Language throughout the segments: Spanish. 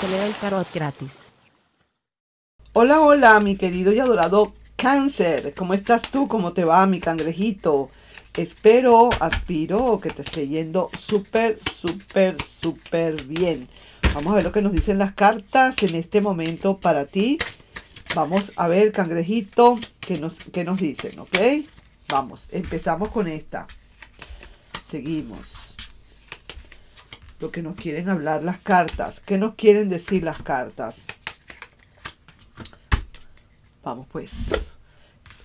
te da el tarot gratis. Hola, hola, mi querido y adorado cáncer. ¿Cómo estás tú? ¿Cómo te va, mi cangrejito? Espero, aspiro que te esté yendo súper, súper, súper bien. Vamos a ver lo que nos dicen las cartas en este momento para ti. Vamos a ver, cangrejito, qué nos, qué nos dicen, ¿ok? Vamos, empezamos con esta. Seguimos lo que nos quieren hablar las cartas. ¿Qué nos quieren decir las cartas? Vamos pues.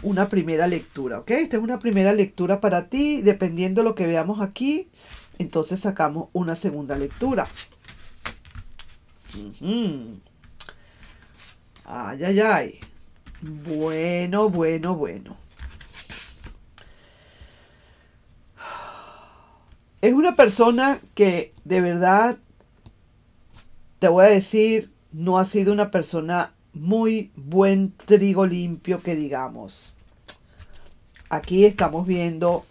Una primera lectura, ¿ok? Esta es una primera lectura para ti. Dependiendo de lo que veamos aquí, entonces sacamos una segunda lectura. Ay, ay, ay. Bueno, bueno, bueno. Es una persona que de verdad, te voy a decir, no ha sido una persona muy buen trigo limpio que digamos. Aquí estamos viendo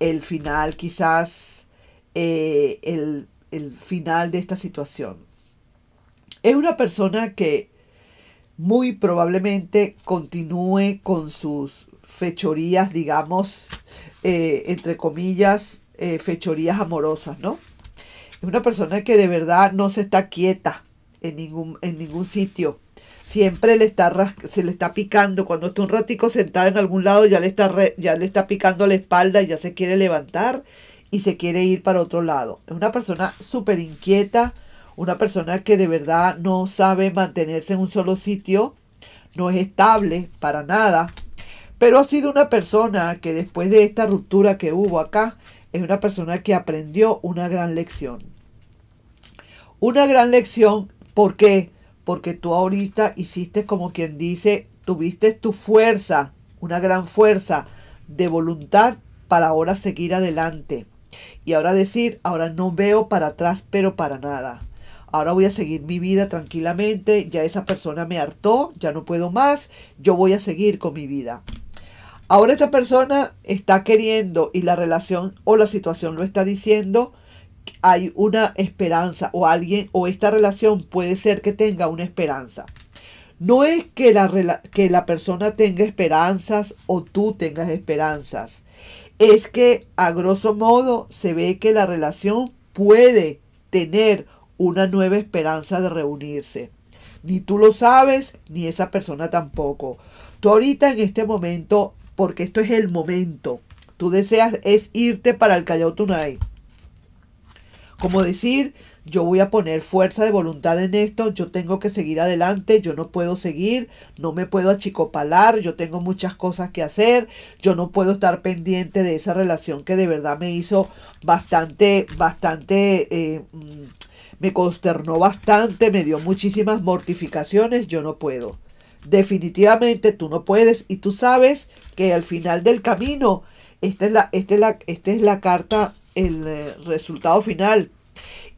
el final, quizás eh, el, final de esta situación. Es una persona que muy probablemente continúe con sus fechorías, digamos, eh, entre comillas, eh, fechorías amorosas, ¿no? Es una persona que de verdad no se está quieta en ningún, en ningún sitio. Siempre le está, se le está picando. Cuando está un ratico sentada en algún lado, ya le, está ya le está picando la espalda y ya se quiere levantar y se quiere ir para otro lado. Es una persona súper inquieta, una persona que de verdad no sabe mantenerse en un solo sitio, no es estable para nada. Pero ha sido una persona que después de esta ruptura que hubo acá, es una persona que aprendió una gran lección. Una gran lección, ¿por qué? Porque tú ahorita hiciste como quien dice, tuviste tu fuerza, una gran fuerza de voluntad para ahora seguir adelante. Y ahora decir, ahora no veo para atrás, pero para nada. Ahora voy a seguir mi vida tranquilamente, ya esa persona me hartó, ya no puedo más, yo voy a seguir con mi vida. Ahora esta persona está queriendo y la relación o la situación lo está diciendo, hay una esperanza o alguien o esta relación puede ser que tenga una esperanza. No es que la, que la persona tenga esperanzas o tú tengas esperanzas. Es que a grosso modo se ve que la relación puede tener una nueva esperanza de reunirse. Ni tú lo sabes, ni esa persona tampoco. Tú ahorita en este momento porque esto es el momento. Tú deseas es irte para el Callao Tunay. Como decir, yo voy a poner fuerza de voluntad en esto, yo tengo que seguir adelante, yo no puedo seguir, no me puedo achicopalar, yo tengo muchas cosas que hacer, yo no puedo estar pendiente de esa relación que de verdad me hizo bastante, bastante, eh, mm, me consternó bastante, me dio muchísimas mortificaciones, yo no puedo. Definitivamente tú no puedes y tú sabes que al final del camino, esta es la, esta la, esta es la carta, el eh, resultado final.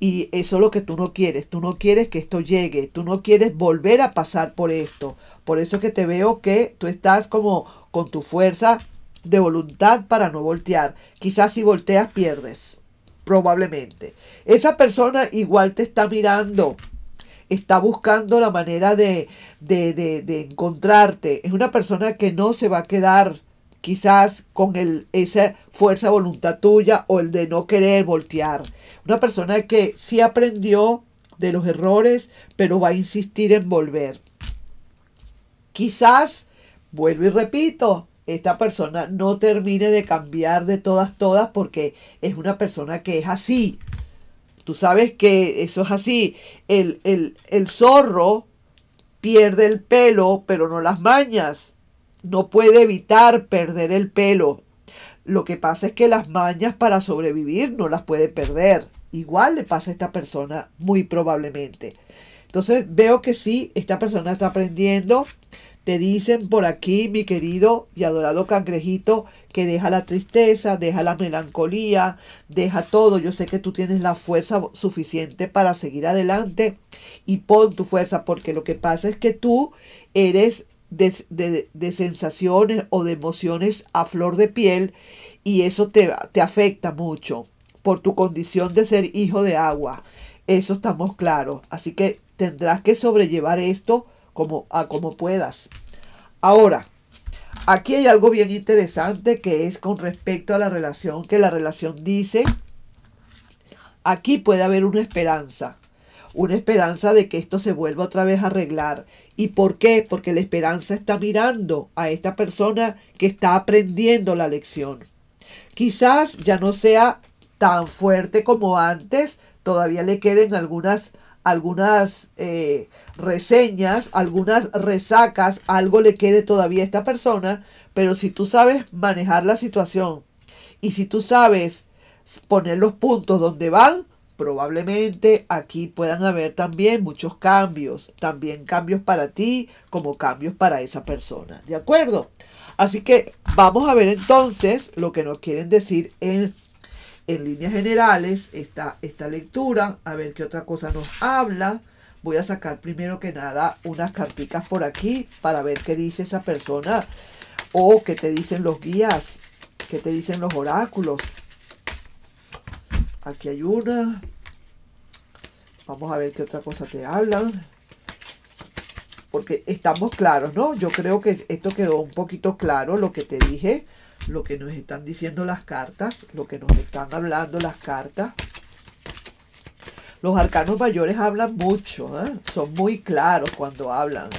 Y eso es lo que tú no quieres, tú no quieres que esto llegue, tú no quieres volver a pasar por esto. Por eso es que te veo que tú estás como con tu fuerza de voluntad para no voltear. Quizás si volteas pierdes, probablemente. Esa persona igual te está mirando, está buscando la manera de, de, de, encontrarte. Es una persona que no se va a quedar quizás con el, esa fuerza voluntad tuya o el de no querer voltear. Una persona que sí aprendió de los errores, pero va a insistir en volver. Quizás, vuelvo y repito, esta persona no termine de cambiar de todas, todas, porque es una persona que es así. Tú sabes que eso es así. El, el, zorro pierde el pelo, pero no las mañas. No puede evitar perder el pelo. Lo que pasa es que las mañas para sobrevivir no las puede perder. Igual le pasa a esta persona muy probablemente. Entonces veo que sí, esta persona está aprendiendo te dicen por aquí, mi querido y adorado cangrejito, que deja la tristeza, deja la melancolía, deja todo. Yo sé que tú tienes la fuerza suficiente para seguir adelante y pon tu fuerza, porque lo que pasa es que tú eres de, sensaciones o de emociones a flor de piel y eso te, te afecta mucho por tu condición de ser hijo de agua. Eso estamos claros. Así que tendrás que sobrellevar esto como, a ah, como puedas. Ahora, aquí hay algo bien interesante que es con respecto a la relación, que la relación dice, aquí puede haber una esperanza, una esperanza de que esto se vuelva otra vez a arreglar. ¿Y por qué? Porque la esperanza está mirando a esta persona que está aprendiendo la lección. Quizás ya no sea tan fuerte como antes, todavía le queden algunas algunas eh, reseñas, algunas resacas, algo le quede todavía a esta persona, pero si tú sabes manejar la situación y si tú sabes poner los puntos donde van, probablemente aquí puedan haber también muchos cambios, también cambios para ti como cambios para esa persona, ¿de acuerdo? Así que vamos a ver entonces lo que nos quieren decir en en líneas generales está esta lectura, a ver qué otra cosa nos habla. Voy a sacar primero que nada unas cartitas por aquí para ver qué dice esa persona o qué te dicen los guías, qué te dicen los oráculos. Aquí hay una. Vamos a ver qué otra cosa te hablan. Porque estamos claros, ¿no? Yo creo que esto quedó un poquito claro lo que te dije lo que nos están diciendo las cartas, lo que nos están hablando las cartas. Los arcanos mayores hablan mucho, ¿eh? son muy claros cuando hablan.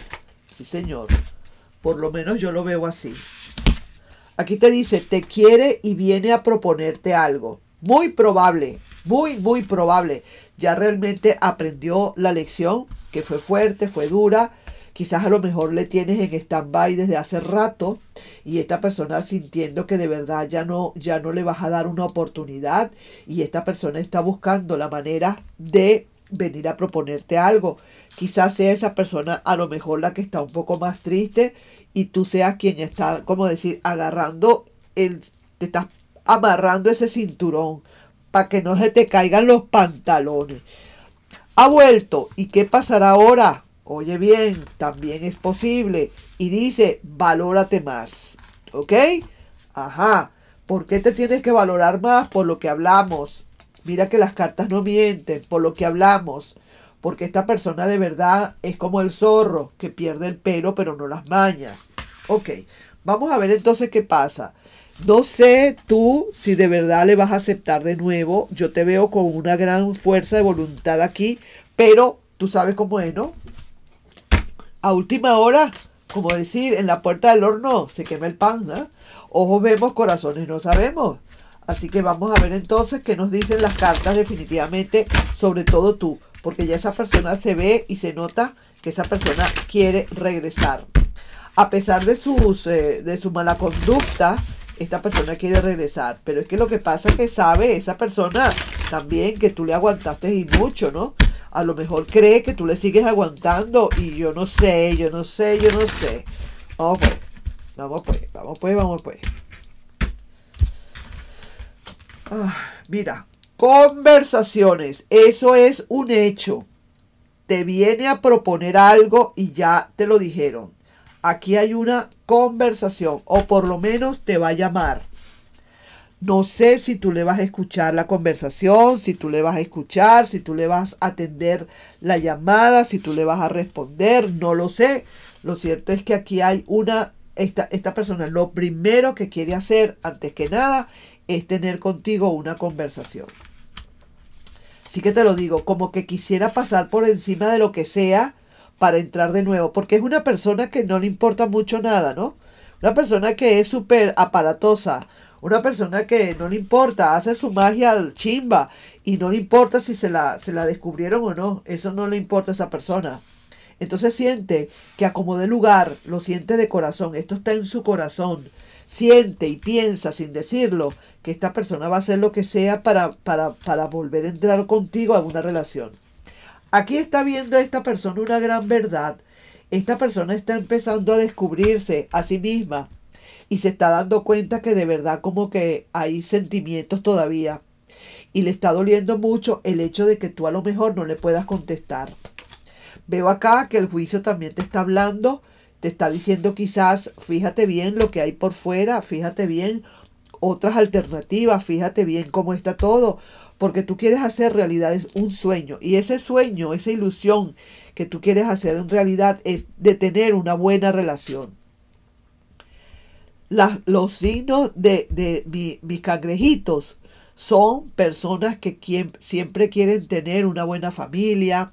Sí, señor. Por lo menos yo lo veo así. Aquí te dice, te quiere y viene a proponerte algo. Muy probable, muy, muy probable. Ya realmente aprendió la lección, que fue fuerte, fue dura, Quizás a lo mejor le tienes en stand-by desde hace rato y esta persona sintiendo que de verdad ya no, ya no le vas a dar una oportunidad y esta persona está buscando la manera de venir a proponerte algo. Quizás sea esa persona a lo mejor la que está un poco más triste y tú seas quien está, como decir, agarrando el, te estás amarrando ese cinturón para que no se te caigan los pantalones. Ha vuelto. ¿Y qué pasará ahora? Oye bien, también es posible. Y dice, valórate más. ¿Ok? Ajá. ¿Por qué te tienes que valorar más? Por lo que hablamos. Mira que las cartas no mienten, por lo que hablamos. Porque esta persona de verdad es como el zorro, que pierde el pelo pero no las mañas. Ok, vamos a ver entonces qué pasa. No sé tú si de verdad le vas a aceptar de nuevo. Yo te veo con una gran fuerza de voluntad aquí, pero tú sabes cómo es, ¿no? a última hora, como decir, en la puerta del horno se quema el pan. ¿eh? Ojos vemos, corazones no sabemos. Así que vamos a ver entonces qué nos dicen las cartas definitivamente, sobre todo tú, porque ya esa persona se ve y se nota que esa persona quiere regresar. A pesar de, sus, eh, de su mala conducta, esta persona quiere regresar. Pero es que lo que pasa es que sabe esa persona también que tú le aguantaste y mucho, ¿no? a lo mejor cree que tú le sigues aguantando y yo no sé, yo no sé, yo no sé. Vamos pues, vamos pues, vamos pues, vamos pues. Ah, mira, conversaciones, eso es un hecho. Te viene a proponer algo y ya te lo dijeron. Aquí hay una conversación, o por lo menos te va a llamar. No sé si tú le vas a escuchar la conversación, si tú le vas a escuchar, si tú le vas a atender la llamada, si tú le vas a responder, no lo sé. Lo cierto es que aquí hay una, esta, persona lo primero que quiere hacer antes que nada es tener contigo una conversación. Así que te lo digo, como que quisiera pasar por encima de lo que sea para entrar de nuevo, porque es una persona que no le importa mucho nada, ¿no? Una persona que es súper aparatosa, una persona que no le importa, hace su magia al chimba y no le importa si se la, descubrieron o no. Eso no le importa a esa persona. Entonces siente que acomode lugar, lo siente de corazón, esto está en su corazón. Siente y piensa sin decirlo que esta persona va a hacer lo que sea para, para, volver a entrar contigo a una relación. Aquí está viendo esta persona una gran verdad. Esta persona está empezando a descubrirse a sí misma, y se está dando cuenta que de verdad como que hay sentimientos todavía y le está doliendo mucho el hecho de que tú a lo mejor no le puedas contestar. Veo acá que el juicio también te está hablando, te está diciendo quizás, fíjate bien lo que hay por fuera, fíjate bien otras alternativas, fíjate bien cómo está todo, porque tú quieres hacer realidad un sueño y ese sueño, esa ilusión que tú quieres hacer en realidad es de tener una buena relación los signos de, mis cangrejitos son personas que siempre quieren tener una buena familia,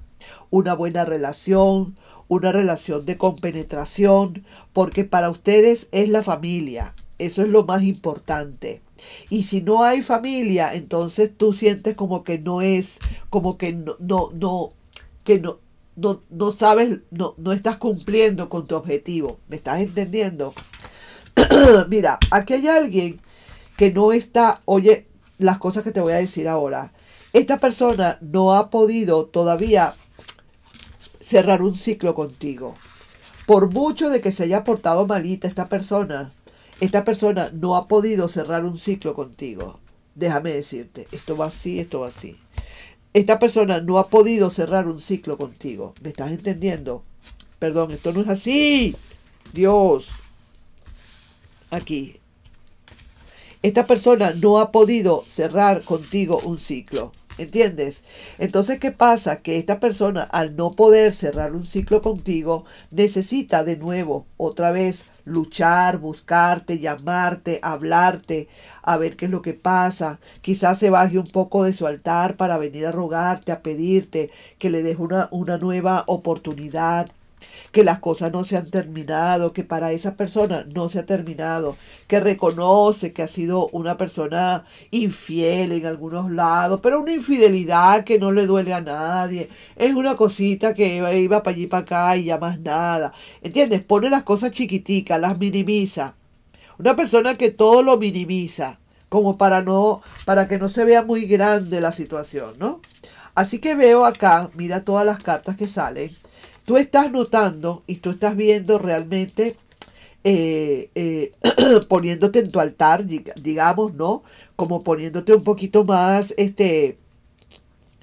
una buena relación, una relación de compenetración, porque para ustedes es la familia. Eso es lo más importante. Y si no hay familia, entonces tú sientes como que no es, como que no, no, no que no, no, sabes, no, no estás cumpliendo con tu objetivo. ¿Me estás entendiendo? Mira, aquí hay alguien que no está, oye, las cosas que te voy a decir ahora. Esta persona no ha podido todavía cerrar un ciclo contigo. Por mucho de que se haya portado malita esta persona, esta persona no ha podido cerrar un ciclo contigo. Déjame decirte, esto va así, esto va así. Esta persona no ha podido cerrar un ciclo contigo. ¿Me estás entendiendo? Perdón, esto no es así. Dios aquí. Esta persona no ha podido cerrar contigo un ciclo. ¿Entiendes? Entonces, ¿qué pasa? Que esta persona, al no poder cerrar un ciclo contigo, necesita de nuevo, otra vez, luchar, buscarte, llamarte, hablarte, a ver qué es lo que pasa. Quizás se baje un poco de su altar para venir a rogarte, a pedirte que le des una, una nueva oportunidad, que las cosas no se han terminado, que para esa persona no se ha terminado, que reconoce que ha sido una persona infiel en algunos lados, pero una infidelidad que no le duele a nadie, es una cosita que iba, para allí para acá y ya más nada. ¿Entiendes? Pone las cosas chiquiticas, las minimiza. Una persona que todo lo minimiza, como para no para que no se vea muy grande la situación, ¿no? Así que veo acá, mira todas las cartas que salen tú estás notando y tú estás viendo realmente, eh, eh, poniéndote en tu altar, digamos, ¿no? Como poniéndote un poquito más, este,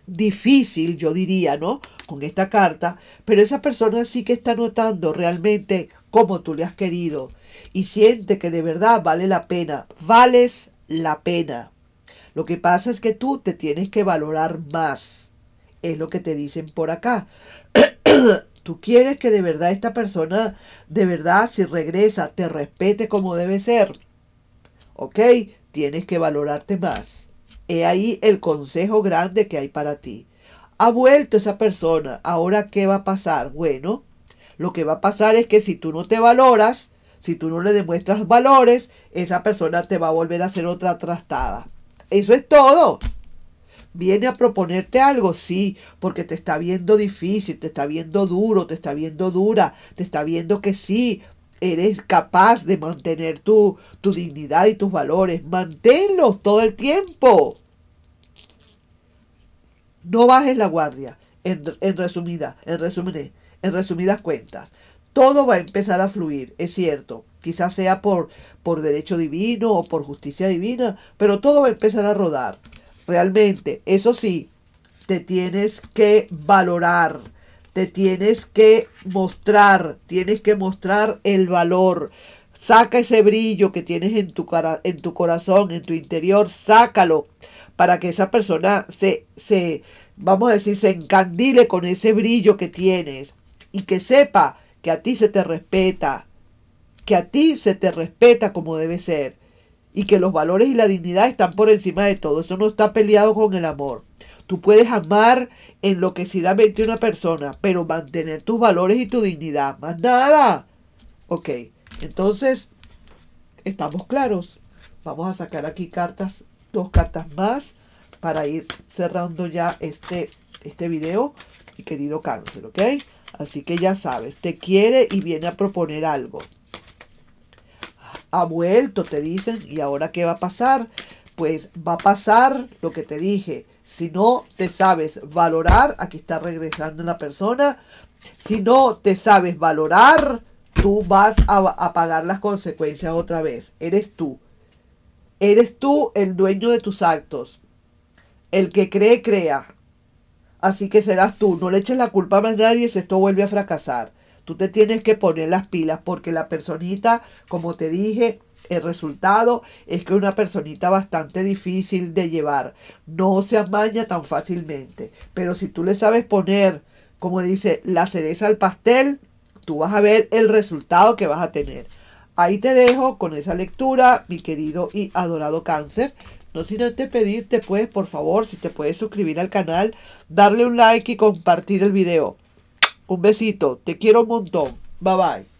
difícil, yo diría, ¿no? Con esta carta, pero esa persona sí que está notando realmente cómo tú le has querido y siente que de verdad vale la pena, vales la pena. Lo que pasa es que tú te tienes que valorar más, es lo que te dicen por acá. Tú quieres que de verdad esta persona, de verdad, si regresa, te respete como debe ser. ¿Ok? Tienes que valorarte más. He ahí el consejo grande que hay para ti. Ha vuelto esa persona. Ahora, ¿qué va a pasar? Bueno, lo que va a pasar es que si tú no te valoras, si tú no le demuestras valores, esa persona te va a volver a hacer otra trastada. Eso es todo viene a proponerte algo, sí, porque te está viendo difícil, te está viendo duro, te está viendo dura, te está viendo que sí, eres capaz de mantener tu, tu dignidad y tus valores. Manténlos todo el tiempo. No bajes la guardia, en, resumida, en resumidas cuentas todo va a empezar a fluir, es cierto. Quizás sea por, por derecho divino o por justicia divina, pero todo va a empezar a rodar realmente. Eso sí, te tienes que valorar, te tienes que mostrar, tienes que mostrar el valor. Saca ese brillo que tienes en tu, cara, en tu corazón, en tu interior, sácalo para que esa persona se, se, vamos a decir, se encandile con ese brillo que tienes y que sepa que a ti se te respeta, que a ti se te respeta como debe ser y que los valores y la dignidad están por encima de todo. Eso no está peleado con el amor. Tú puedes amar enloquecidamente a una persona, pero mantener tus valores y tu dignidad. Más nada. Ok, entonces, estamos claros. Vamos a sacar aquí cartas, dos cartas más, para ir cerrando ya este, este video, mi querido cáncer, ¿ok? Así que ya sabes, te quiere y viene a proponer algo ha vuelto, te dicen, ¿y ahora qué va a pasar? Pues va a pasar lo que te dije. Si no te sabes valorar, aquí está regresando la persona, si no te sabes valorar, tú vas a, a pagar las consecuencias otra vez. Eres tú. Eres tú el dueño de tus actos. El que cree, crea. Así que serás tú. No le eches la culpa a nadie si esto vuelve a fracasar. Tú te tienes que poner las pilas porque la personita, como te dije, el resultado es que una personita bastante difícil de llevar. No se amaña tan fácilmente. Pero si tú le sabes poner, como dice, la cereza al pastel, tú vas a ver el resultado que vas a tener. Ahí te dejo con esa lectura, mi querido y adorado cáncer. No sin antes pedirte, pues, por favor, si te puedes suscribir al canal, darle un like y compartir el video. Un besito, te quiero un montón. Bye bye.